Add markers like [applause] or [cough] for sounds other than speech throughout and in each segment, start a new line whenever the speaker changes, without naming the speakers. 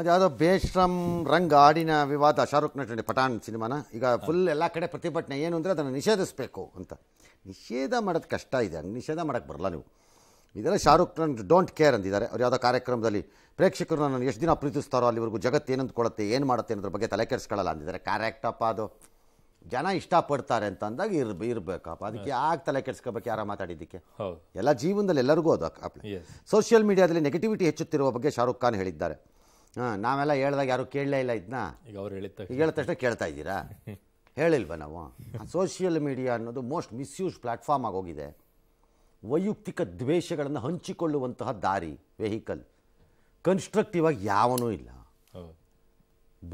ಅದು ಯಾವುದೋ ಬೇಶ್ರಮ್ ರಂಗ್ ಆಡಿನ ವಿವಾದ ಶಾರುಖ್ ನಟನೆ ಪಠಾಣ್ ಸಿನಿಮಾನ ಈಗ ಫುಲ್ ಎಲ್ಲ ಕಡೆ ಪ್ರತಿಭಟನೆ ಏನು ಅಂದರೆ ಅದನ್ನು ನಿಷೇಧಿಸಬೇಕು ಅಂತ ನಿಷೇಧ ಮಾಡೋದು ಕಷ್ಟ ಇದೆ ಹಂಗೆ ನಿಷೇಧ ಮಾಡೋಕ್ಕೆ ಬರಲ್ಲ ನೀವು ಇದೆಲ್ಲ ಶಾರುಖ್ ಖಾನ್ ಡೋಂಟ್ ಕೇರ್ ಅಂದಿದ್ದಾರೆ ಅವ್ರು ಯಾವುದೋ ಕಾರ್ಯಕ್ರಮದಲ್ಲಿ ಪ್ರೇಕ್ಷಕರು ನಾನು ಎಷ್ಟು ದಿನ ಪ್ರೀತಿಸ್ತಾರೋ ಅಲ್ಲಿವರೆಗೂ ಜಗತ್ತು ಏನು ಕೊಡುತ್ತೆ ಏನು ಮಾಡುತ್ತೆ ಅನ್ನೋದ್ರ ಬಗ್ಗೆ ತಲೆ ಕೆಡಿಸ್ಕೊಳ್ಳಲ್ಲ ಅಂದಿದ್ದಾರೆ ಕ್ಯಾರೆಕ್ಟಪ್ಪ ಅದು ಜನ ಇಷ್ಟಪಡ್ತಾರೆ ಅಂತ ಅಂದಾಗ ಇರ್ ಇರಬೇಕಪ್ಪ ಅದಕ್ಕೆ ಯಾಕೆ ತಲೆ ಕೆಡ್ಸ್ಕೋಬೇಕು ಯಾರ ಮಾತಾಡಿದ್ದಕ್ಕೆ ಎಲ್ಲ ಜೀವನದಲ್ಲಿ ಎಲ್ಲರಿಗೂ ಅದು ಸೋಷಿಯಲ್ ಮೀಡಿಯಾದಲ್ಲಿ ನೆಗೆಟಿವಿಟಿ ಹೆಚ್ಚುತ್ತಿರುವ ಬಗ್ಗೆ ಶಾರುಖ್ ಖಾನ್ ಹೇಳಿದ್ದಾರೆ ಹಾಂ ನಾವೆಲ್ಲ ಹೇಳ್ದಾಗ ಯಾರು ಕೇಳಲೇ ಇಲ್ಲ ಇದನ್ನ ಈಗ ಅವ್ರು ಹೇಳಿದ ಈಗ ಹೇಳಿದ ತಕ್ಷಣ ಕೇಳ್ತಾ ಇದ್ದೀರಾ ಹೇಳಿಲ್ವ ನಾವು ಸೋಷಿಯಲ್ ಮೀಡಿಯಾ ಅನ್ನೋದು ಮೋಸ್ಟ್ ಮಿಸ್ಯೂಸ್ ಪ್ಲ್ಯಾಟ್ಫಾರ್ಮ್ ಆಗೋಗಿದೆ ವೈಯಕ್ತಿಕ ದ್ವೇಷಗಳನ್ನು ಹಂಚಿಕೊಳ್ಳುವಂತಹ ದಾರಿ ವೆಹಿಕಲ್ ಕನ್ಸ್ಟ್ರಕ್ಟಿವ್ ಆಗಿ ಯಾವನೂ ಇಲ್ಲ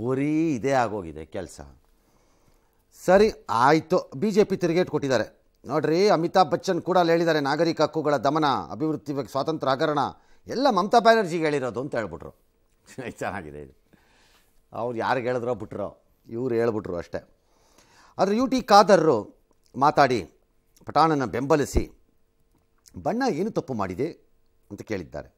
ಬರೀ ಇದೇ ಆಗೋಗಿದೆ ಕೆಲಸ ಸರಿ ಆಯಿತು ಬಿ ಜೆ ಪಿ ತಿರುಗೇಟ್ ಕೊಟ್ಟಿದ್ದಾರೆ ನೋಡ್ರಿ ಅಮಿತಾಬ್ ಬಚ್ಚನ್ ಕೂಡ ಅಲ್ಲಿ ಹೇಳಿದ್ದಾರೆ ನಾಗರಿಕ ಹಕ್ಕುಗಳ ದಮನ ಅಭಿವೃದ್ಧಿ ಸ್ವಾತಂತ್ರ್ಯ ಹಗರಣ ಎಲ್ಲ ಮಮತಾ ಬ್ಯಾನರ್ಜಿಗೆ ಹೇಳಿರೋದು ಅಂತ ಹೇಳ್ಬಿಟ್ರು ಚೆನ್ನಾಗಿದೆ [laughs] ಇದು ಅವ್ರು ಯಾರು ಹೇಳಿದ್ರೋ ಬಿಟ್ರೋ ಇವ್ರು ಹೇಳ್ಬಿಟ್ರು ಅಷ್ಟೇ ಆದರೆ ಯು ಟಿ ಖಾದರ್ರು ಮಾತಾಡಿ ಪಠಾಣನ ಬೆಂಬಲಿಸಿ ಬಣ್ಣ ಏನು ತಪ್ಪು ಮಾಡಿದೆ ಅಂತ ಕೇಳಿದ್ದಾರೆ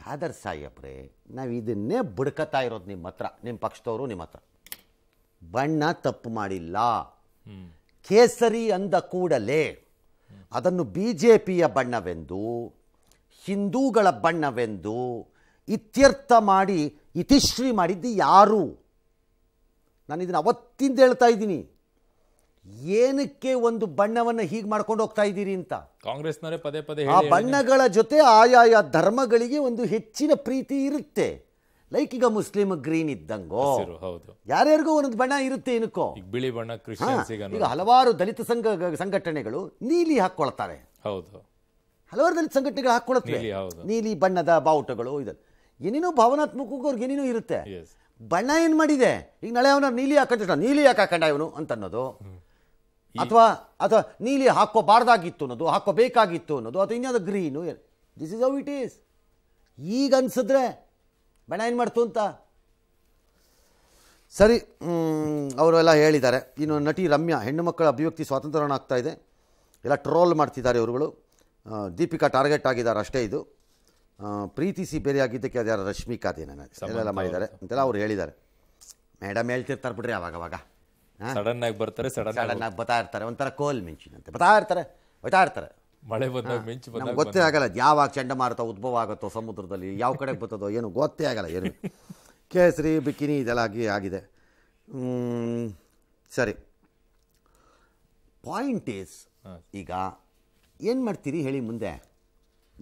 ಖಾದರ್ ಸಾಹೇಬ್ರೆ ನಾವು ಇದನ್ನೇ ಬುಡ್ಕತಾ ಇರೋದು ನಿಮ್ಮ ಹತ್ರ ನಿಮ್ಮ ಪಕ್ಷದವರು ನಿಮ್ಮ ಹತ್ರ ಬಣ್ಣ ತಪ್ಪು ಮಾಡಿಲ್ಲ ಕೇಸರಿ ಅಂದ ಕೂಡಲೇ ಅದನ್ನು ಬಿ ಜೆ ಪಿಯ ಬಣ್ಣವೆಂದು ಹಿಂದೂಗಳ ಬಣ್ಣವೆಂದು ಇತ್ಯರ್ಥ ಮಾಡಿ ಇತಿಶ್ರೀ ಮಾಡಿದ್ದು ಯಾರು ನಾನು ಇದನ್ನು ಅವತ್ತಿಂದ ಹೇಳ್ತಾ ಇದ್ದೀನಿ ಏನಕ್ಕೆ ಒಂದು ಬಣ್ಣವನ್ನು ಹೀಗೆ ಮಾಡ್ಕೊಂಡು ಹೋಗ್ತಾ ಇದ್ದೀರಿ ಅಂತ
ಕಾಂಗ್ರೆಸ್ನವರೇ ಪದೇ ಪದೇ ಆ ಬಣ್ಣಗಳ
ಜೊತೆ ಆಯಾಯ ಧರ್ಮಗಳಿಗೆ ಒಂದು ಹೆಚ್ಚಿನ ಪ್ರೀತಿ ಇರುತ್ತೆ ಲೈಕ್ ಈಗ ಮುಸ್ಲಿಮ್ ಗ್ರೀನ್ ಇದ್ದಂಗೋ ಹೌದು ಯಾರ್ಯಾರಿಗೂ ಒಂದೊಂದು ಬಣ್ಣ ಇರುತ್ತೆ ಏನಕ್ಕೋ
ಬಿಳಿ ಬಣ್ಣ ಈಗ
ಹಲವಾರು ದಲಿತ ಸಂಘ ಸಂಘಟನೆಗಳು ನೀಲಿ ಹಾಕೊಳ್ತಾರೆ ಹೌದು ಹಲವಾರು ದಲಿತ ಸಂಘಟನೆಗಳು ಹಾಕೊಳ್ತಾರೆ ನೀಲಿ ಬಣ್ಣದ ಬಾವುಟಗಳು ಇದನ್ನು ಏನೇನೋ ಭಾವನಾತ್ಮಕಗೂ ಅವ್ರಿಗೆ ಏನೇನೋ ಇರುತ್ತೆ ಬಣ್ಣ ಏನು ಮಾಡಿದೆ ಈಗ ನಾಳೆ ಅವನ ನೀಲಿ ಹಾಕೊಂಡ ನೀಲಿ ಯಾಕೆ ಹಾಕೊಂಡ ಇವನು ಅನ್ನೋದು ಅಥವಾ ಅಥವಾ ನೀಲಿ ಹಾಕೋಬಾರ್ದಾಗಿತ್ತು ಅನ್ನೋದು ಹಾಕೋಬೇಕಾಗಿತ್ತು ಅನ್ನೋದು ಅಥವಾ ಇನ್ಯಾವುದು green this is how it is ಈಗ ಅನ್ಸಿದ್ರೆ ಬಣ್ಣ ಏನು ಮಾಡ್ತು ಅಂತ ಸರಿ ಅವರೆಲ್ಲ ಹೇಳಿದ್ದಾರೆ ಇನ್ನು ನಟಿ ರಮ್ಯಾ ಹೆಣ್ಣು ಮಕ್ಕಳ ಅಭಿವ್ಯಕ್ತಿ ಸ್ವಾತಂತ್ರ್ಯನ ಆಗ್ತಾ ಇದೆ ಎಲ್ಲ ಟ್ರೋಲ್ ಮಾಡ್ತಿದ್ದಾರೆ ಇವರುಗಳು ದೀಪಿಕಾ ಟಾರ್ಗೆಟ್ ಆಗಿದ್ದಾರೆ ಅಷ್ಟೇ ಇದು ಪ್ರೀತಿಸಿ ಆಗಿದ್ದಕ್ಕೆ ಅದು ಯಾರು ನನಗೆ ಎಲ್ಲ ಮಾಡಿದ್ದಾರೆ ಅಂತೆಲ್ಲ ಅವ್ರು ಹೇಳಿದ್ದಾರೆ ಮೇಡಮ್ ಹೇಳ್ತಿರ್ತಾರೆ ಬಿಡ್ರಿ ಅವಾಗವಾಗ ಸಡನ್ ಆಗಿ ಬರ್ತಾರೆ ಸಡನ್ ಆಗಿ ಇರ್ತಾರೆ ಒಂಥರ ಕೋಲ್ ಮಿಂಚಿನಂತೆ ಬತಾ ಇರ್ತಾರೆ ಹೋಯ್ತಾ ಇರ್ತಾರೆ ಮಳೆ ಬಂದಾಗ ಗೊತ್ತೇ ಆಗಲ್ಲ ಯಾವಾಗ ಚಂಡಮಾರುತ ಉದ್ಭವ ಆಗುತ್ತೋ ಸಮುದ್ರದಲ್ಲಿ ಯಾವ ಕಡೆ ಬರ್ತದೋ ಏನು ಗೊತ್ತೇ ಆಗಲ್ಲ ಏನು ಕೇಸರಿ ಬಿಕಿನಿ ಇದೆಲ್ಲ ಆಗಿ ಆಗಿದೆ ಸರಿ ಪಾಯಿಂಟ್ ಈಸ್ ಈಗ ಏನು ಮಾಡ್ತೀರಿ ಹೇಳಿ ಮುಂದೆ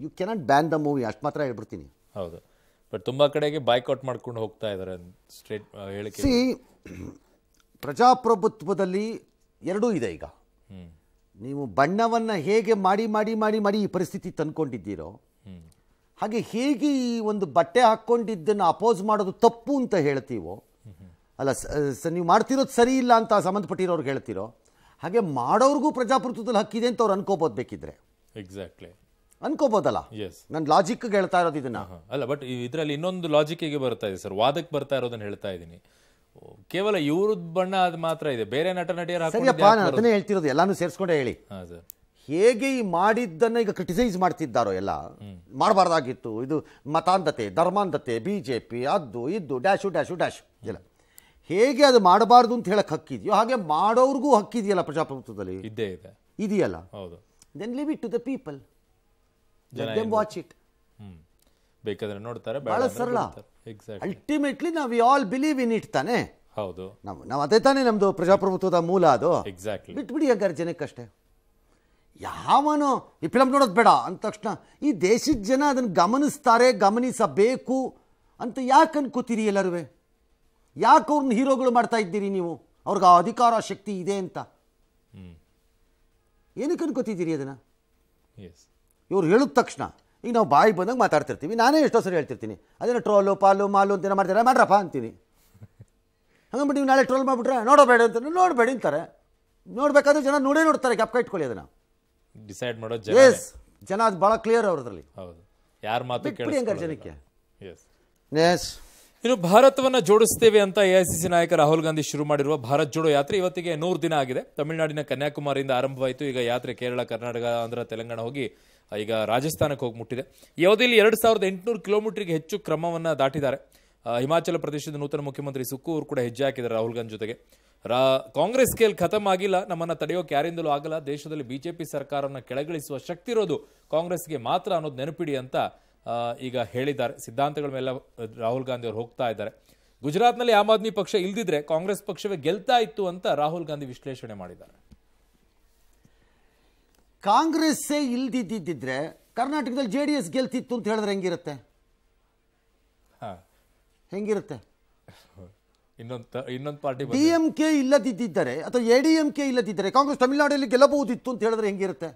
you cannot ban the movie ಅಷ್ಟು ಮಾತ್ರ ಹೇಳ್ಬಿಡ್ತೀನಿ ಹೌದು ಬಟ್ ತುಂಬ ಕಡೆಗೆ ಬಾಯ್ಕೌಟ್ ಮಾಡ್ಕೊಂಡು ಹೋಗ್ತಾ ಇದ್ದಾರೆ ಸ್ಟ್ರೈಟ್ ಹೇಳಿಕೆ ಸಿ ಪ್ರಜಾಪ್ರಭುತ್ವದಲ್ಲಿ ಎರಡೂ ಇದೆ ಈಗ ನೀವು ಬಣ್ಣವನ್ನು ಹೇಗೆ ಮಾಡಿ ಮಾಡಿ ಮಾಡಿ ಮಾಡಿ ಈ ಪರಿಸ್ಥಿತಿ ತಂದ್ಕೊಂಡಿದ್ದೀರೋ ಹಾಗೆ ಹೇಗೆ ಈ ಒಂದು ಬಟ್ಟೆ ಹಾಕ್ಕೊಂಡಿದ್ದನ್ನು ಅಪೋಸ್ ಮಾಡೋದು ತಪ್ಪು ಅಂತ ಹೇಳ್ತೀವೋ ಅಲ್ಲ ನೀವು ಮಾಡ್ತಿರೋದು ಸರಿ ಇಲ್ಲ ಅಂತ ಸಂಬಂಧಪಟ್ಟಿರೋರ್ಗೆ ಹೇಳ್ತಿರೋ ಹಾಗೆ ಮಾಡೋರಿಗೂ ಪ್ರಜಾಪ್ರಭುತ್ವದಲ್ಲಿ ಹಕ್ಕಿದೆ ಅಂತ ಅವ್ರು ಅನ್ಕೋಬೋದು ಬೇಕಿದ್ರೆ ಎಕ್ಸಾಕ್ಟ್ಲಿ ಅನ್ಕೋಬಹುದಲ್ಲ ನಾನು ಲಾಜಿಕ್ ಹೇಳ್ತಾ ಇರೋದು ಇದನ್ನ
ಅಲ್ಲ ಬಟ್ ಇದರಲ್ಲಿ ಇನ್ನೊಂದು ಲಾಜಿಕ್ ಲಾಜಿಕ್ಕಿಗೆ ಬರ್ತಾ ಇದೆ ಸರ್ ವಾದಕ್ಕೆ ಬರ್ತಾ ಇರೋದನ್ನ ಹೇಳ್ತಾ ಇದ್ದೀನಿ ಕೇವಲ ಇವ್ರದ್ ಬಣ್ಣ ಅದು ಮಾತ್ರ ಇದೆ ಬೇರೆ ನಟ ನಟಿಯರ ಸರಿಯಪ್ಪ ಅದನ್ನೇ
ಹೇಳ್ತಿರೋದು ಎಲ್ಲಾನು ಸೇರಿಸ್ಕೊಂಡೆ ಹೇಳಿ ಹೇಗೆ ಈ ಮಾಡಿದ್ದನ್ನ ಈಗ ಕ್ರಿಟಿಸೈಸ್ ಮಾಡ್ತಿದ್ದಾರೋ ಎಲ್ಲ ಮಾಡಬಾರ್ದಾಗಿತ್ತು ಇದು ಮತಾಂಧತೆ ಧರ್ಮಾಂಧತೆ ಬಿ ಜೆ ಪಿ ಅದು ಇದ್ದು ಡ್ಯಾಶು ಡ್ಯಾಶು ಡ್ಯಾಶ್ ಇಲ್ಲ ಹೇಗೆ ಅದು ಮಾಡಬಾರ್ದು ಅಂತ ಹೇಳಕ್ ಹಕ್ಕಿದೆಯೋ ಹಾಗೆ ಮಾಡೋರ್ಗೂ ಹಕ್ಕಿದೆಯಲ್ಲ ಪ್ರಜಾಪ್ರಭುತ್ವದಲ್ಲಿ ಇದ್ದೇ ಇದೆ ಇದೆಯಲ್ಲ ಹೌದು then leave it to the people
ಬೇಕಾದ್ರೆ ನೋಡ್ತಾರೆ ಬಹಳ ಸರಳ
ಅಲ್ಟಿಮೇಟ್ಲಿ ನಾವ್ ಆಲ್ ಬಿಲೀವ್ ಇನ್ ಇಟ್ ತಾನೆ ಹೌದು ನಾವು ನಾವು ಅದೇ ತಾನೇ ನಮ್ದು ಪ್ರಜಾಪ್ರಭುತ್ವದ ಮೂಲ ಅದು ಎಕ್ಸಾಕ್ಟ್ಲಿ ಬಿಟ್ಬಿಡಿ ಹಂಗಾರೆ ಜನಕ್ಕಷ್ಟೇ ಯಾವನು ಈ ಫಿಲಮ್ ನೋಡೋದು ಬೇಡ ಅಂದ ತಕ್ಷಣ ಈ ದೇಶದ ಜನ ಅದನ್ನು ಗಮನಿಸ್ತಾರೆ ಗಮನಿಸಬೇಕು ಅಂತ ಯಾಕೆ ಅನ್ಕೋತೀರಿ ಎಲ್ಲರೂ ಯಾಕೆ ಅವ್ರನ್ನ ಹೀರೋಗಳು ಮಾಡ್ತಾ ಇದ್ದೀರಿ ನೀವು ಅವ್ರಿಗೆ ಆ ಅಧಿಕಾರ ಶಕ್ತಿ ಇದೆ ಅಂತ ಏನಕ್ಕೆ ಅನ್ಕೋತಿದ್ದೀರಿ ಅದನ್ನು ಇವ್ರು ಹೇಳಿದ ತಕ್ಷಣ ಈಗ ನಾವು ಬಾಯಿ ಬಂದಾಗ ಮಾತಾಡ್ತಿರ್ತೀವಿ ನಾನೇ ಎಷ್ಟೋ ಸರಿ ಹೇಳ್ತಿರ್ತೀನಿ ಅದೇನೋ ಟ್ರೋಲು ಪಾಲು ಮಾಲು ಅಂತ ಏನ ಮಾಡ್ತೀರಾ ಮಾಡ್ರಪ್ಪ ಅಂತೀನಿ ಹಂಗಂಬಿಟ್ಟು ನೀವು ನಾಳೆ ಟ್ರೋಲ್ ಮಾಡಿಬಿಟ್ರೆ ನೋಡಬೇಡ ಅಂತ ನೋಡಬೇಡಿ ಅಂತಾರೆ ನೋಡಬೇಕಾದ್ರೆ ಜನ ನೋಡೇ ನೋಡ್ತಾರೆ ಕಪ್ಕ ಇಟ್ಕೊಳ್ಳಿ ಅದನ್ನ
ಡಿಸೈಡ್ ಮಾಡೋ ಜನ ಎಸ್
ಜನ ಅದು ಭಾಳ ಕ್ಲಿಯರ್ ಅವ್ರದ್ರಲ್ಲಿ
ಹೌದು ಯಾರ ಮಾತು ಕೇಳಿ ಜನಕ್ಕೆ
ಎಸ್ ಎಸ್
ಇನ್ನು ಭಾರತವನ್ನ ಜೋಡಿಸ್ತೇವೆ ಅಂತ ಸಿ ಸಿ ನಾಯಕ ರಾಹುಲ್ ಗಾಂಧಿ ಶುರು ಮಾಡಿರುವ ಭಾರತ್ ಜೋಡೋ ಯಾತ್ರೆ ಇವತ್ತಿಗೆ ನೂರು ದಿನ ಆಗಿದೆ ತಮಿಳುನಾಡಿನ ಕನ್ಯಾಕುಮಾರಿಯಿಂದ ಆರಂಭವಾಯಿತು ಈಗ ಯಾತ್ರೆ ಕೇರಳ ಕರ್ನಾಟಕ ಆಂಧ್ರ ತೆಲಂಗಾಣ ಹೋಗಿ ಈಗ ರಾಜಸ್ಥಾನಕ್ಕೆ ಹೋಗಿ ಮುಟ್ಟಿದೆ ಈ ಅವಧಿಯಲ್ಲಿ ಎರಡು ಸಾವಿರದ ಎಂಟುನೂರು ಕಿಲೋಮೀಟ್ರಿಗೆ ಹೆಚ್ಚು ಕ್ರಮವನ್ನು ದಾಟಿದ್ದಾರೆ ಹಿಮಾಚಲ ಪ್ರದೇಶದ ನೂತನ ಮುಖ್ಯಮಂತ್ರಿ ಸುಕ್ಕು ಅವರು ಕೂಡ ಹೆಜ್ಜೆ ಹಾಕಿದ್ದಾರೆ ರಾಹುಲ್ ಗಾಂಧಿ ಜೊತೆಗೆ ರಾ ಕಾಂಗ್ರೆಸ್ ಕೇಲ್ ಖತಮ್ ಆಗಿಲ್ಲ ನಮ್ಮನ್ನು ತಡೆಯೋಕೆ ಯಾರಿಂದಲೂ ಆಗಲ್ಲ ದೇಶದಲ್ಲಿ ಬಿಜೆಪಿ ಸರ್ಕಾರವನ್ನು ಕೆಳಗಿಳಿಸುವ ಶಕ್ತಿ ಇರೋದು ಕಾಂಗ್ರೆಸ್ಗೆ ಮಾತ್ರ ಅನ್ನೋದು ನೆನಪಿಡಿ ಅಂತ ಈಗ ಹೇಳಿದ್ದಾರೆ ಸಿದ್ಧಾಂತಗಳ ಮೇಲೆ ರಾಹುಲ್ ಗಾಂಧಿ ಅವರು ಹೋಗ್ತಾ ಇದ್ದಾರೆ ಗುಜರಾತ್ನಲ್ಲಿ ಆಮ್ ಆದ್ಮಿ ಪಕ್ಷ ಇಲ್ದಿದ್ರೆ ಕಾಂಗ್ರೆಸ್ ಪಕ್ಷವೇ ಗೆಲ್ತಾ ಇತ್ತು ಅಂತ ರಾಹುಲ್ ಗಾಂಧಿ ವಿಶ್ಲೇಷಣೆ
ಮಾಡಿದ್ದಾರೆ ಕಾಂಗ್ರೆಸ್ಸೇ ಇಲ್ದಿದ್ದಿದ್ದರೆ ಕರ್ನಾಟಕದಲ್ಲಿ ಜೆ ಡಿ ಎಸ್ ಗೆಲ್ತಿತ್ತು ಅಂತ ಹೇಳಿದ್ರೆ ಹೆಂಗಿರುತ್ತೆ ಹೆಂಗಿರುತ್ತೆ
ಇನ್ನೊಂದು ಇನ್ನೊಂದು ಪಾರ್ಟಿ ಡಿ ಎಂ
ಕೆ ಇಲ್ಲದಿದ್ದರೆ ಅಥವಾ ಎ ಡಿ ಎಂ ಕೆ ಇಲ್ಲದಿದ್ದರೆ ಕಾಂಗ್ರೆಸ್ ತಮಿಳುನಾಡಲ್ಲಿ ಗೆಲ್ಲಬಹುದಿತ್ತು ಅಂತ ಹೇಳಿದ್ರೆ ಹೆಂಗಿರುತ್ತೆ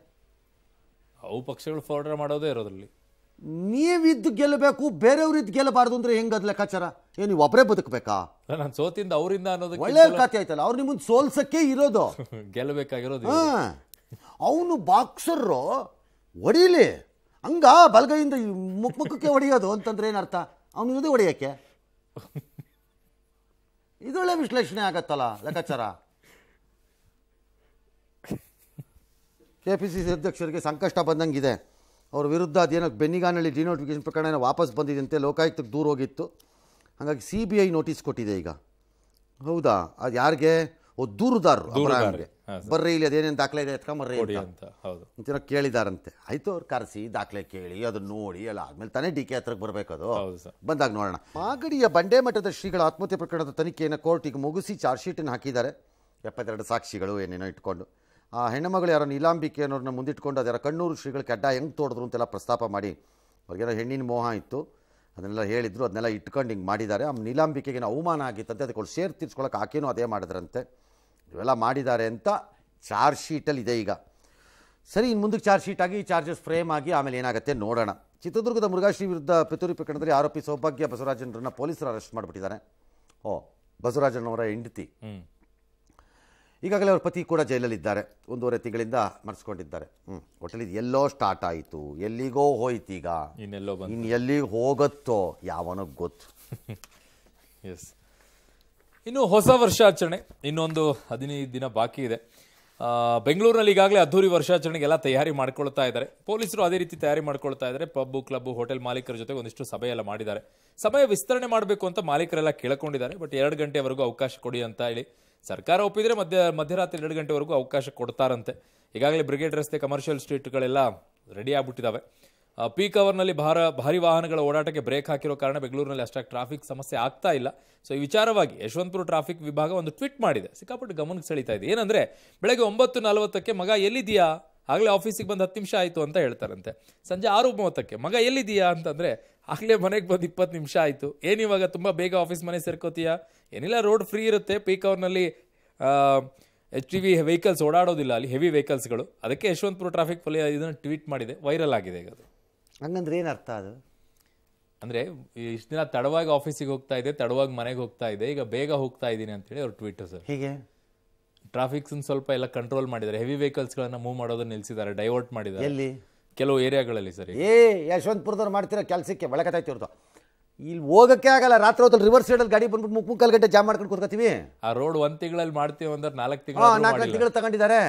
ಅವು ಪಕ್ಷಗಳು ಫಾರ್ಡರ್
ಮಾಡೋದೇ ಇರೋದ್ರಲ್ಲಿ ನೀವಿದ್ದು ಗೆಲ್ಲಬೇಕು ಬೇರೆಯವ್ರಿದ್ದು ಗೆಲ್ಲಬಾರ್ದು ಅಂದ್ರೆ ಹೆಂಗದ ಲೆಕ್ಕಾಚಾರ ಏನು ನೀವು ಒಬ್ಬರೇ ಬದುಕಬೇಕಾ
ನಾನು ಸೋತಿಂದ ಅವರಿಂದ ಅನ್ನೋದು ಒಳ್ಳೆ ಕಥೆ
ಆಯ್ತಲ್ಲ ಅವ್ರು ನಿಮ್ಮನ್ನು ಸೋಲ್ಸಕ್ಕೆ ಇರೋದು [laughs] ಗೆಲ್ಲಬೇಕಾಗಿರೋದು ಅವನು ಬಾಕ್ಸರ್ ಹೊಡೀಲಿ ಹಂಗ ಬಲಗೈಯಿಂದ ಮುಖ ಮುಖಕ್ಕೆ ಹೊಡೆಯೋದು ಅಂತಂದ್ರೆ ಏನರ್ಥ ಅವನು ಇದು ಹೊಡೆಯೋಕ್ಕೆ ಇದೊಳ್ಳೆ ವಿಶ್ಲೇಷಣೆ ಆಗತ್ತಲ್ಲ ಲೆಕ್ಕಾಚಾರ ಕೆ ಪಿ ಸಿ ಸಿ ಅಧ್ಯಕ್ಷರಿಗೆ ಸಂಕಷ್ಟ ಬಂದಂಗಿದೆ ಅವ್ರ ವಿರುದ್ಧ ಅದೇನೋ ಬೆನ್ನಿಗಾನಲ್ಲಿ ಡಿನೋಟಿಫಿಕೇಶನ್ ಪ್ರಕರಣ ಏನೋ ವಾಪಸ್ ಬಂದಿದೆಯಂತೆ ಲೋಕಾಯುಕ್ತಕ್ಕೆ ದೂರ ಹೋಗಿತ್ತು ಹಾಗಾಗಿ ಸಿ ಬಿ ಐ ನೋಟಿಸ್ ಕೊಟ್ಟಿದೆ ಈಗ ಹೌದಾ ಅದು ಯಾರಿಗೆ ದೂರುದಾರರು ಬರ್ರಿ ಇಲ್ಲಿ ಅದೇನೇನು ದಾಖಲೆ ಇದೆ ಎತ್ಕೊಂಬರ್ರಿ ಅಂತ ಹೌದು ಕೇಳಿದಾರಂತೆ ಆಯ್ತು ಅವ್ರು ಕರೆಸಿ ದಾಖಲೆ ಕೇಳಿ ಅದನ್ನ ನೋಡಿ ಎಲ್ಲ ಆದ್ಮೇಲೆ ತಾನೇ ಡಿ ಕೆ ಹತ್ರಕ್ಕೆ ಬರಬೇಕದು ಬಂದಾಗ ನೋಡೋಣ ಮಾಗಡಿಯ ಬಂಡೆ ಮಠದ ಶ್ರೀಗಳ ಆತ್ಮಹತ್ಯೆ ಪ್ರಕರಣದ ತನಿಖೆಯನ್ನು ಕೋರ್ಟಿಗೆ ಮುಗಿಸಿ ಚಾರ್ಜ್ ಶೀಟನ್ನು ಹಾಕಿದ್ದಾರೆ ಎಪ್ಪತ್ತೆರಡು ಸಾಕ್ಷಿಗಳು ಏನೇನೋ ಇಟ್ಕೊಂಡು ಆ ಹೆಣ್ಣುಮಗಳು ಯಾರೋ ನೀಲಾಂಬಿಕೆ ಅನ್ನೋರನ್ನ ಮುಂದಿಟ್ಕೊಂಡು ಅದರ ಕಣ್ಣೂರು ಶ್ರೀಗಳ ಕೆಡ್ಡ ಹೆಂಗೆ ತೋಡಿದ್ರು ಅಂತೆಲ್ಲ ಪ್ರಸ್ತಾಪ ಮಾಡಿ ಅವ್ರಿಗೆಲ್ಲ ಹೆಣ್ಣಿನ ಮೋಹ ಇತ್ತು ಅದನ್ನೆಲ್ಲ ಹೇಳಿದ್ರು ಅದನ್ನೆಲ್ಲ ಇಟ್ಕೊಂಡು ಹಿಂಗೆ ಮಾಡಿದ್ದಾರೆ ಆ ನೀಲಾಂಬಿಕೆಗೆ ಅವಮಾನ ಆಗಿತ್ತಂತೆ ಅದಕ್ಕೆ ಅವ್ರು ಸೇರ್ ತೀರ್ಸ್ಕೊಳಕ್ಕೆ ಆಕೆನೂ ಅದೇ ಮಾಡಿದ್ರಂತೆ ಇವೆಲ್ಲ ಮಾಡಿದ್ದಾರೆ ಅಂತ ಚಾರ್ಜ್ ಶೀಟಲ್ಲಿ ಇದೆ ಈಗ ಸರಿ ಇನ್ನು ಮುಂದಕ್ಕೆ ಚಾರ್ಜ್ ಶೀಟ್ ಆಗಿ ಚಾರ್ಜಸ್ ಫ್ರೇಮ್ ಆಗಿ ಆಮೇಲೆ ಏನಾಗುತ್ತೆ ನೋಡೋಣ ಚಿತ್ರದುರ್ಗದ ಮುರುಘಾಶ್ರೀ ವಿರುದ್ಧ ಪಿತೂರಿ ಪ್ರಕರಣದಲ್ಲಿ ಆರೋಪಿ ಸೌಭಾಗ್ಯ ಬಸವರಾಜನ್ರನ್ನ ಪೊಲೀಸರು ಅರೆಸ್ಟ್ ಮಾಡಿಬಿಟ್ಟಿದ್ದಾರೆ ಓ ಬಸವರಾಜನವರ ಹೆಂಡತಿ ಈಗಾಗಲೇ ಅವ್ರ ಪತಿ ಕೂಡ ಜೈಲಲ್ಲಿದ್ದಾರೆ ಒಂದೂವರೆ ತಿಂಗಳಿಂದ ಮರೆಸ್ಕೊಂಡಿದ್ದಾರೆ ಹ್ಞೂ ಒಟ್ಟಲ್ಲಿ ಎಲ್ಲೋ ಸ್ಟಾರ್ಟ್ ಆಯಿತು ಎಲ್ಲಿಗೋ ಹೋಯ್ತು ಈಗ ಇನ್ನೆಲ್ಲೋ ಇನ್ನು ಎಲ್ಲಿಗೆ ಹೋಗುತ್ತೋ ಯಾವನೋ ಗೊತ್ತು ಎಸ್ [laughs]
ಇನ್ನು ಹೊಸ ವರ್ಷಾಚರಣೆ ಇನ್ನೊಂದು ಹದಿನೈದು ದಿನ ಬಾಕಿ ಇದೆ ಬೆಂಗಳೂರಿನಲ್ಲಿ ಈಗಾಗಲೇ ವರ್ಷಾಚರಣೆಗೆ ಎಲ್ಲ ತಯಾರಿ ಮಾಡ್ಕೊಳ್ತಾ ಇದ್ದಾರೆ ಪೊಲೀಸರು ಅದೇ ರೀತಿ ತಯಾರಿ ಮಾಡ್ಕೊಳ್ತಾ ಇದ್ದಾರೆ ಪಬ್ಬು ಕ್ಲಬ್ ಹೋಟೆಲ್ ಮಾಲೀಕರ ಜೊತೆಗೆ ಒಂದಿಷ್ಟು ಸಭೆ ಎಲ್ಲ ಮಾಡಿದ್ದಾರೆ ಸಮಯ ವಿಸ್ತರಣೆ ಮಾಡಬೇಕು ಅಂತ ಮಾಲೀಕರೆಲ್ಲ ಕೇಳ್ಕೊಂಡಿದ್ದಾರೆ ಬಟ್ ಎರಡು ಗಂಟೆವರೆಗೂ ಅವಕಾಶ ಕೊಡಿ ಅಂತ ಹೇಳಿ ಸರ್ಕಾರ ಒಪ್ಪಿದರೆ ಮಧ್ಯ ಮಧ್ಯರಾತ್ರಿ ಎರಡು ಗಂಟೆವರೆಗೂ ಅವಕಾಶ ಕೊಡ್ತಾರಂತೆ ಈಗಾಗಲೇ ಬ್ರಿಗೇಡ್ ರಸ್ತೆ ಕಮರ್ಷಿಯಲ್ ಸ್ಟ್ರೀಟ್ಗಳೆಲ್ಲ ರೆಡಿ ಆಗ್ಬಿಟ್ಟಿದ್ದಾವೆ ಪೀಕ್ ಅವರ್ನಲ್ಲಿ ಭಾರ ಭಾರಿ ವಾಹನಗಳ ಓಡಾಟಕ್ಕೆ ಬ್ರೇಕ್ ಹಾಕಿರೋ ಕಾರಣ ಬೆಂಗಳೂರಿನಲ್ಲಿ ಅಷ್ಟಾಗಿ ಟ್ರಾಫಿಕ್ ಸಮಸ್ಯೆ ಆಗ್ತಾ ಇಲ್ಲ ಸೊ ಈ ವಿಚಾರವಾಗಿ ಯಶವಂತಪುರ ಟ್ರಾಫಿಕ್ ವಿಭಾಗ ಒಂದು ಟ್ವೀಟ್ ಮಾಡಿದೆ ಸಿಕ್ಕಾಪಟ್ಟು ಗಮನಕ್ಕೆ ಸೆಳೀತಾ ಇದೆ ಏನಂದರೆ ಬೆಳಗ್ಗೆ ಒಂಬತ್ತು ನಲವತ್ತಕ್ಕೆ ಮಗ ಎಲ್ಲಿದೆಯಾ ಆಗಲೇ ಆಫೀಸಿಗೆ ಬಂದು ಹತ್ತು ನಿಮಿಷ ಆಯಿತು ಅಂತ ಹೇಳ್ತಾರಂತೆ ಸಂಜೆ ಆರು ಮೂವತ್ತಕ್ಕೆ ಮಗ ಎಲ್ಲಿದೆಯಾ ಅಂತಂದರೆ ಆಗಲೇ ಮನೆಗೆ ಬಂದು ಇಪ್ಪತ್ತು ನಿಮಿಷ ಆಯಿತು ಏನಿವಾಗ ತುಂಬ ಬೇಗ ಆಫೀಸ್ ಮನೆ ಸೇರ್ಕೋತೀಯಾ ಏನಿಲ್ಲ ರೋಡ್ ಫ್ರೀ ಇರುತ್ತೆ ಪೀಕ್ ಅವರ್ನಲ್ಲಿ ಎಚ್ ಟಿ ವಿ ವೆಹಿಕಲ್ಸ್ ಓಡಾಡೋದಿಲ್ಲ ಅಲ್ಲಿ ಹೆವಿ ವೆಹಿಕಲ್ಸ್ಗಳು ಅದಕ್ಕೆ ಯಶವಂತಪುರ ಟ್ರಾಫಿಕ್ ಪೊಲೀಸ್ ಇದನ್ನು ಟ್ವೀಟ್ ಮಾಡಿದೆ ವೈರಲ್ ಆಗಿದೆ ಈಗ
ಅದು ಹಂಗಂದ್ರೆ ಏನು ಅರ್ಥ ಅದು
ಅಂದರೆ ಇಷ್ಟು ದಿನ ತಡವಾಗಿ ಆಫೀಸಿಗೆ ಹೋಗ್ತಾ ಇದೆ ತಡವಾಗಿ ಮನೆಗೆ ಹೋಗ್ತಾ ಇದೆ ಈಗ ಬೇಗ ಹೋಗ್ತಾ ಇದ್ದೀನಿ ಅಂತೇಳಿ ಅವ್ರು ಟ್ವೀಟ್ ಸರ್ ಹೀಗೆ ಟ್ರಾಫಿಕ್ಸ್ ಸ್ವಲ್ಪ ಎಲ್ಲ ಕಂಟ್ರೋಲ್ ಮಾಡಿದ್ದಾರೆ ಹೆವಿ ವೆಹಿಕಲ್ಸ್ಗಳನ್ನು ಮೂವ್ ಮಾಡೋದನ್ನ ನಿಲ್ಲಿಸಿದ್ದಾರೆ ಡೈವರ್ಟ್ ಮಾಡಿದ್ದಾರೆ ಎಲ್ಲಿ ಕೆಲವು ಏರಿಯಾಗಳಲ್ಲಿ ಸರ್ ಏ
ಯಶವಂತಪುರದವ್ರು ಮಾಡ್ತಿರೋ ಕೆಲಸಕ್ಕೆ ಒಳಗತೈತಿ ಇಲ್ಲಿ ಹೋಗಕ್ಕೆ ಆಗಲ್ಲ ರಾತ್ರಿ ಹೊತ್ತಲ್ಲಿ ರಿವರ್ಸ್ ಸೈಡಲ್ಲಿ ಗಾಡಿ ಬಂದ್ಬಿಟ್ಟು ಮುಕ್ಕಾಲು ಗಂಟೆ ಜಾಮ್ ಮಾಡ್ಕೊಂಡು ಕೂತ್ಕೋತೀವಿ
ಆ ರೋಡ್ ಒಂದು ತಿಂಗಳಲ್ಲಿ ಮಾಡ್ತೀವಿ ಅಂದ್ರೆ ನಾಲ್ಕು ತಿಂಗಳು ನಾಲ್ಕು ತಿಂಗಳು ತಗೊಂಡಿದ್ದಾರೆ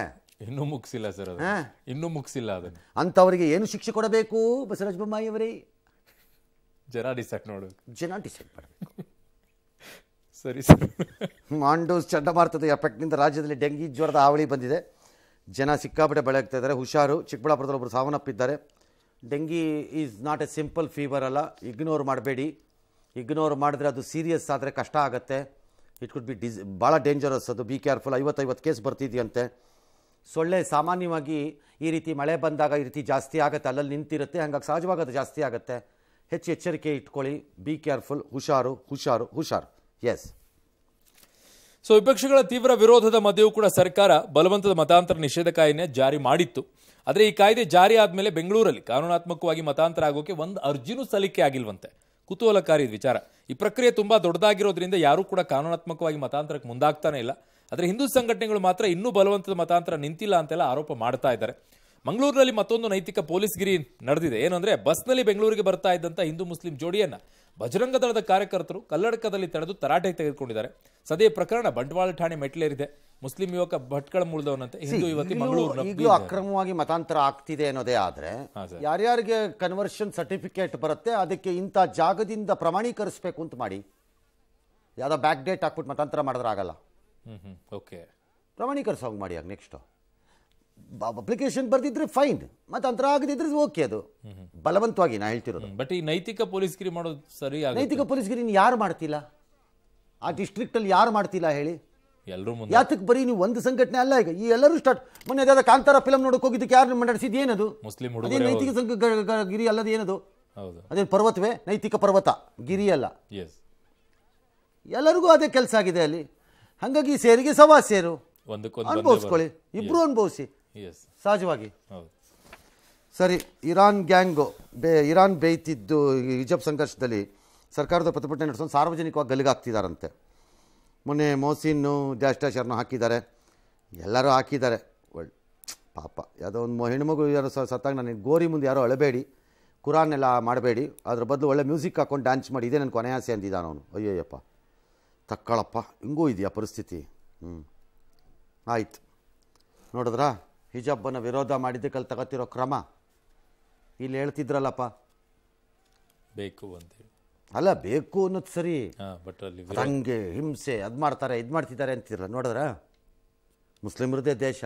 ಇನ್ನೂ ಮುಗಿಸಿಲ್ಲ ಸರ್ ಅದು ಇನ್ನೂ ಮುಗಿಸಿಲ್ಲ ಅದನ್ನು
ಅಂಥವರಿಗೆ ಏನು ಶಿಕ್ಷೆ ಕೊಡಬೇಕು ಬಸವರಾಜ ಬೊಮ್ಮಾಯಿಯವರೇ ಜನ ಡಿಸೈಡ್ ನೋಡು ಜನ ಡಿಸೈಡ್ ಮಾಡಬೇಕು [laughs] ಸರಿ ಸರ್ ಮಾಂಡೋಸ್ ಚಂಡಮಾರುತದ ಎಫೆಕ್ಟ್ನಿಂದ ರಾಜ್ಯದಲ್ಲಿ ಡೆಂಗಿ ಜ್ವರದ ಹಾವಳಿ ಬಂದಿದೆ ಜನ ಸಿಕ್ಕಾಪಟ್ಟೆ ಬೆಳಗ್ತಾ ಇದ್ದಾರೆ ಹುಷಾರು ಚಿಕ್ಕಬಳ್ಳಾಪುರದಲ್ಲಿ ಒಬ್ಬರು ಸಾವನ್ನಪ್ಪಿದ್ದಾರೆ dengue is not a simple fever ಅಲ್ಲ ಇಗ್ನೋರ್ ಮಾಡಬೇಡಿ ಇಗ್ನೋರ್ ಮಾಡಿದ್ರೆ ಅದು ಸೀರಿಯಸ್ ಆದರೆ ಕಷ್ಟ ಆಗುತ್ತೆ ಇಟ್ ಕುಡ್ ಬಿ ಡಿಸ್ ಭಾಳ ಡೇಂಜರಸ್ ಅದು ಬಿ ಕೇರ್ಫುಲ್ ಐವತ್ತೈವತ್ತು ಕೇಸ್ ಬರ್ತಿದೆಯಂತೆ ಸೊಳ್ಳೆ ಸಾಮಾನ್ಯವಾಗಿ ಈ ರೀತಿ ಮಳೆ ಬಂದಾಗ ಈ ರೀತಿ ಜಾಸ್ತಿ ಆಗುತ್ತೆ ಅಲ್ಲಲ್ಲಿ ನಿಂತಿರುತ್ತೆ ಹಂಗಾಗಿ ಸಹಜವಾಗಿ ಅದು ಜಾಸ್ತಿ ಆಗುತ್ತೆ ಹೆಚ್ಚು ಎಚ್ಚರಿಕೆ ಇಟ್ಕೊಳ್ಳಿ ಬಿ ಕೇರ್ಫುಲ್ ಹುಷಾರು ಹುಷಾರು ಹುಷಾರು ಎಸ್
ಸೊ ವಿಪಕ್ಷಗಳ ತೀವ್ರ ವಿರೋಧದ ಮಧ್ಯೆಯೂ ಕೂಡ ಸರ್ಕಾರ ಬಲವಂತದ ಮತಾಂತರ ನಿಷೇಧ ಕಾಯ್ದೆ ಜಾರಿ ಮಾಡಿತ್ತು ಆದರೆ ಈ ಕಾಯ್ದೆ ಜಾರಿ ಆದಮೇಲೆ ಬೆಂಗಳೂರಲ್ಲಿ ಕಾನೂನಾತ್ಮಕವಾಗಿ ಮತಾಂತರ ಆಗೋಕೆ ಒಂದು ಅರ್ಜಿನೂ ಸಲ್ಲಿಕೆ ಆಗಿಲ್ವಂತೆ ಕುತೂಹಲಕಾರಿ ವಿಚಾರ ಈ ಪ್ರಕ್ರಿಯೆ ತುಂಬಾ ದೊಡ್ಡದಾಗಿರೋದ್ರಿಂದ ಯಾರೂ ಕೂಡ ಕಾನೂನಾತ್ಮಕವಾಗಿ ಮತಾಂತರಕ್ಕೆ ಮುಂದಾಗ್ತಾನೆ ಇಲ್ಲ ಆದರೆ ಹಿಂದೂ ಸಂಘಟನೆಗಳು ಮಾತ್ರ ಇನ್ನೂ ಬಲವಂತದ ಮತಾಂತರ ನಿಂತಿಲ್ಲ ಅಂತೆಲ್ಲ ಆರೋಪ ಮಾಡ್ತಾ ಇದ್ದಾರೆ ಮಂಗಳೂರಿನಲ್ಲಿ ಮತ್ತೊಂದು ನೈತಿಕ ಪೊಲೀಸ್ ಗಿರಿ ನಡೆದಿದೆ ಏನಂದ್ರೆ ಬಸ್ನಲ್ಲಿ ಬೆಂಗಳೂರಿಗೆ ಬರ್ತಾ ಇದ್ದಂಥ ಹಿಂದೂ ಮುಸ್ಲಿಂ ಜೋಡಿಯನ್ನ ಬಜರಂಗ ದಳದ ಕಾರ್ಯಕರ್ತರು ಕಲ್ಲಡಕದಲ್ಲಿ ತಡೆದು ತರಾಟೆ ತೆಗೆದುಕೊಂಡಿದ್ದಾರೆ ಸದ್ಯ ಪ್ರಕರಣ ಬಂಟ್ವಾಳ ಠಾಣೆ ಮೆಟ್ಲೇರಿದೆ ಮುಸ್ಲಿಂ ಯುವಕ ಭಟ್ಕಳ ಮುಳಿದವನಂತೆ ಹಿಂದೂ ಯುವತಿ ಮಂಗಳೂರು
ಅಕ್ರಮವಾಗಿ ಮತಾಂತರ ಆಗ್ತಿದೆ ಅನ್ನೋದೇ ಆದ್ರೆ ಯಾರ್ಯಾರಿಗೆ ಕನ್ವರ್ಷನ್ ಸರ್ಟಿಫಿಕೇಟ್ ಬರುತ್ತೆ ಅದಕ್ಕೆ ಇಂಥ ಜಾಗದಿಂದ ಪ್ರಮಾಣೀಕರಿಸಬೇಕು ಅಂತ ಮಾಡಿ ಯಾವ್ದೋ ಬ್ಯಾಕ್ ಡೇಟ್ ಹಾಕ್ಬಿಟ್ಟು ಮತಾಂತರ ಮಾಡಿದ್ರೆ ಆಗಲ್ಲ ಓಕೆ ಪ್ರಮಾಣೀಕರ ಸಾಂಗ್ ಮಾಡಿ ಆಗ ನೆಕ್ಸ್ಟು ಅಪ್ಲಿಕೇಶನ್ ಬರ್ದಿದ್ರೆ ಫೈನ್ ಮತ್ತೆ ಅಂತರ ಆಗದಿದ್ರೆ ಓಕೆ ಅದು ಬಲವಂತವಾಗಿ ನಾ ಹೇಳ್ತಿರೋದು
ಬಟ್ ಈ ನೈತಿಕ ಪೊಲೀಸ್ ಗಿರಿ ಮಾಡೋದು ಸರಿ ನೈತಿಕ
ಪೊಲೀಸ್ ನೀವು ಯಾರು ಮಾಡ್ತಿಲ್ಲ ಆ ಡಿಸ್ಟ್ರಿಕ್ಟ್ ಅಲ್ಲಿ ಯಾರು ಮಾಡ್ತಿಲ್ಲ ಹೇಳಿ ಎಲ್ಲರೂ ಮುಂದೆ ಯಾತಕ್ಕೆ ಬರೀ ನೀವು ಒಂದು ಸಂಘಟನೆ ಅಲ್ಲ ಈಗ ಈ ಎಲ್ಲರೂ ಸ್ಟಾರ್ಟ್ ಮೊನ್ನೆ ಅದಾದ ಕಾಂತಾರ ಫಿಲಮ್ ನೋಡಕ್ಕೆ ಹೋಗಿದ್ದಕ್ಕೆ ಯಾರು ನಡೆಸಿದ ಏನದು
ಮುಸ್ಲಿಂ ಅದೇ ನೈತಿಕ
ಸಂಘ ಗಿರಿ ಅಲ್ಲದ ಏನದು ಅದೇನು ಪರ್ವತವೇ ನೈತಿಕ ಪರ್ವತ ಗಿರಿ ಅಲ್ಲ ಎಲ್ಲರಿಗೂ ಅದೇ ಕೆಲಸ ಆಗಿದೆ ಅಲ್ಲಿ ಹಾಗಾಗಿ ಸೇರಿಗೆ ಸವಾ ಸೇರು
ಅನುಭವಿಸ್ಕೊಳ್ಳಿ ಇಬ್ರು ಅನುಭವಿಸಿ
ಸಹಜವಾಗಿ ಸರಿ ಇರಾನ್ ಗ್ಯಾಂಗು ಬೇ ಇರಾನ್ ಬೇಯ್ತಿದ್ದು ಹಿಜಬ್ ಸಂಘರ್ಷದಲ್ಲಿ ಸರ್ಕಾರದ ಪ್ರತಿಭಟನೆ ನಡೆಸೋದು ಸಾರ್ವಜನಿಕವಾಗಿ ಗಲಿಗಾಗ್ತಿದ್ದಾರಂತೆ ಮೊನ್ನೆ ಮೋಸಿನ್ನು ಡ್ಯಾಶ್ ಹಾಕಿದ್ದಾರೆ ಎಲ್ಲರೂ ಹಾಕಿದ್ದಾರೆ ಒಳ್ಳೆ ಪಾಪ ಯಾವುದೋ ಒಂದು ಮಗು ಯಾರು ಸತ್ತಾಗ ನನಗೆ ಗೋರಿ ಮುಂದೆ ಯಾರೋ ಅಳಬೇಡಿ ಕುರಾನ್ ಎಲ್ಲ ಮಾಡಬೇಡಿ ಅದ್ರ ಬದಲು ಒಳ್ಳೆ ಮ್ಯೂಸಿಕ್ ಹಾಕೊಂಡು ಡ್ಯಾನ್ಸ್ ಮಾಡಿ ಇದೇ ನನ್ನ ಕೊನೆಯಾಸೆ ಆಸೆ ಅಂದಿದ್ದಾನವನು ಅಯ್ಯಯ್ಯಪ್ಪ ತಕ್ಕಳಪ್ಪ ಹಿಂಗೂ ಇದೆಯಾ ಪರಿಸ್ಥಿತಿ ಹ್ಞೂ ಆಯ್ತು ನೋಡಿದ್ರಾ ಹಿಜಬ್ಬನ ವಿರೋಧ ಮಾಡಿದ್ದಕ್ಕಲ್ಲಿ ತಗೋತಿರೋ ಕ್ರಮ ಇಲ್ಲಿ ಹೇಳ್ತಿದ್ರಲ್ಲಪ್ಪ
ಬೇಕು ಅಂತೇಳಿ
ಅಲ್ಲ ಬೇಕು ಅನ್ನೋದು ಸರಿ
ಬಟ್ ಹಂಗೆ
ಹಿಂಸೆ ಅದು ಮಾಡ್ತಾರೆ ಇದು ಮಾಡ್ತಿದ್ದಾರೆ ಅಂತಿದ್ರ ನೋಡಿದ್ರ ಮುಸ್ಲಿಮರದೇ ದೇಶ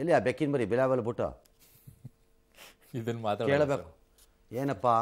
ಎಲ್ಲಿ ಆ ಬೆಕ್ಕಿನ ಮರಿ ಬಿಲಾವಲ್ ಬಿಟ್ಟು
[laughs] ಇದನ್ನು ಮಾತಾಡ ಹೇಳಬೇಕು
ಏನಪ್ಪ